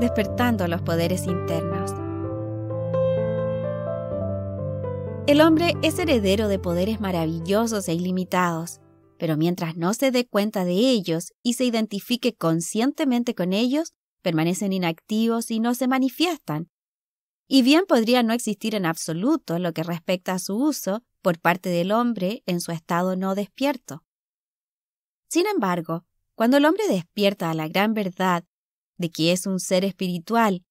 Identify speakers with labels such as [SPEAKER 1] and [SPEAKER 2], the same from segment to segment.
[SPEAKER 1] despertando los poderes internos. El hombre es heredero de poderes maravillosos e ilimitados, pero mientras no se dé cuenta de ellos y se identifique conscientemente con ellos, permanecen inactivos y no se manifiestan. Y bien podría no existir en absoluto lo que respecta a su uso por parte del hombre en su estado no despierto. Sin embargo, cuando el hombre despierta a la gran verdad de que es un ser espiritual,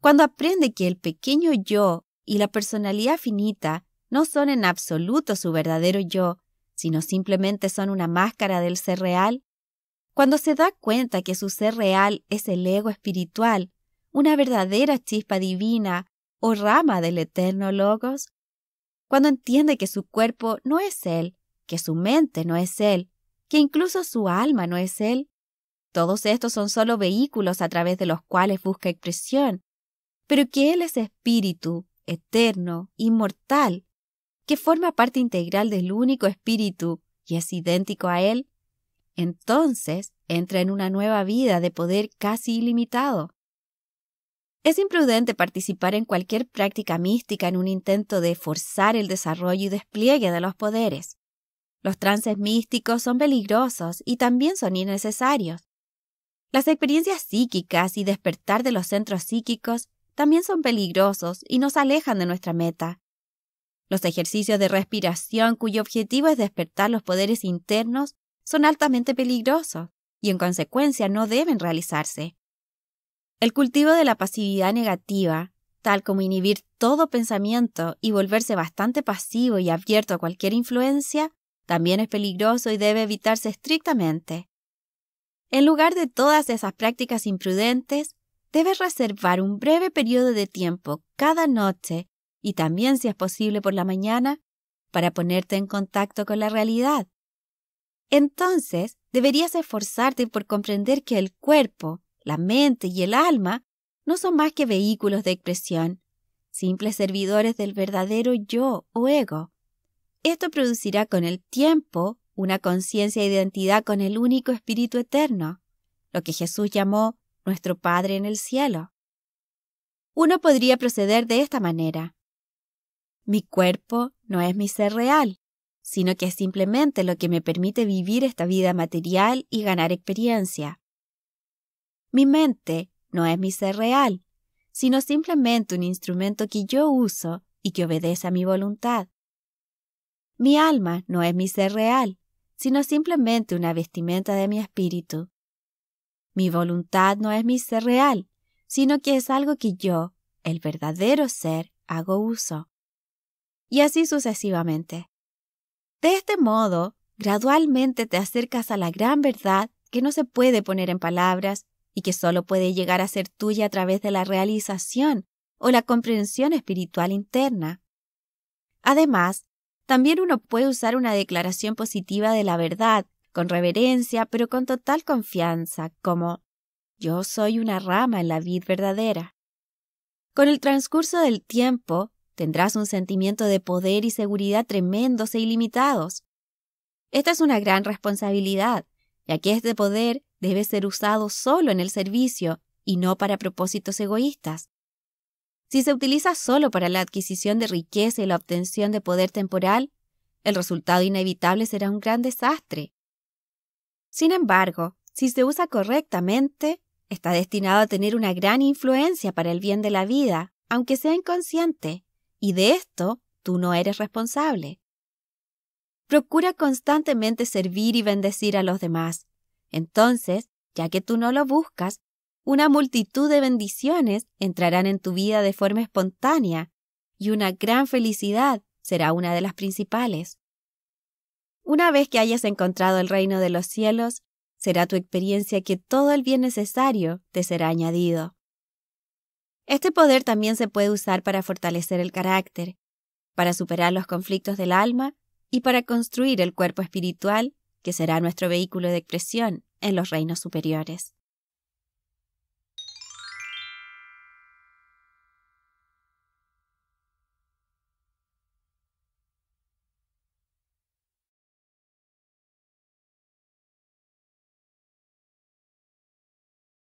[SPEAKER 1] cuando aprende que el pequeño yo y la personalidad finita no son en absoluto su verdadero yo, sino simplemente son una máscara del ser real, cuando se da cuenta que su ser real es el ego espiritual, una verdadera chispa divina o rama del eterno logos, cuando entiende que su cuerpo no es él, que su mente no es él, que incluso su alma no es él, todos estos son solo vehículos a través de los cuales busca expresión, pero que Él es espíritu, eterno, inmortal, que forma parte integral del único espíritu y es idéntico a Él, entonces entra en una nueva vida de poder casi ilimitado. Es imprudente participar en cualquier práctica mística en un intento de forzar el desarrollo y despliegue de los poderes. Los trances místicos son peligrosos y también son innecesarios. Las experiencias psíquicas y despertar de los centros psíquicos también son peligrosos y nos alejan de nuestra meta. Los ejercicios de respiración cuyo objetivo es despertar los poderes internos son altamente peligrosos y en consecuencia no deben realizarse. El cultivo de la pasividad negativa, tal como inhibir todo pensamiento y volverse bastante pasivo y abierto a cualquier influencia, también es peligroso y debe evitarse estrictamente. En lugar de todas esas prácticas imprudentes, debes reservar un breve periodo de tiempo cada noche y también si es posible por la mañana para ponerte en contacto con la realidad. Entonces, deberías esforzarte por comprender que el cuerpo, la mente y el alma no son más que vehículos de expresión, simples servidores del verdadero yo o ego. Esto producirá con el tiempo una conciencia e identidad con el único Espíritu Eterno, lo que Jesús llamó nuestro Padre en el cielo. Uno podría proceder de esta manera. Mi cuerpo no es mi ser real, sino que es simplemente lo que me permite vivir esta vida material y ganar experiencia. Mi mente no es mi ser real, sino simplemente un instrumento que yo uso y que obedece a mi voluntad. Mi alma no es mi ser real, sino simplemente una vestimenta de mi espíritu. Mi voluntad no es mi ser real, sino que es algo que yo, el verdadero ser, hago uso. Y así sucesivamente. De este modo, gradualmente te acercas a la gran verdad que no se puede poner en palabras y que solo puede llegar a ser tuya a través de la realización o la comprensión espiritual interna. Además, también uno puede usar una declaración positiva de la verdad, con reverencia, pero con total confianza, como yo soy una rama en la vid verdadera. Con el transcurso del tiempo, tendrás un sentimiento de poder y seguridad tremendos e ilimitados. Esta es una gran responsabilidad, ya que este poder debe ser usado solo en el servicio y no para propósitos egoístas. Si se utiliza solo para la adquisición de riqueza y la obtención de poder temporal, el resultado inevitable será un gran desastre. Sin embargo, si se usa correctamente, está destinado a tener una gran influencia para el bien de la vida, aunque sea inconsciente, y de esto tú no eres responsable. Procura constantemente servir y bendecir a los demás. Entonces, ya que tú no lo buscas, una multitud de bendiciones entrarán en tu vida de forma espontánea y una gran felicidad será una de las principales. Una vez que hayas encontrado el reino de los cielos, será tu experiencia que todo el bien necesario te será añadido. Este poder también se puede usar para fortalecer el carácter, para superar los conflictos del alma y para construir el cuerpo espiritual, que será nuestro vehículo de expresión en los reinos superiores.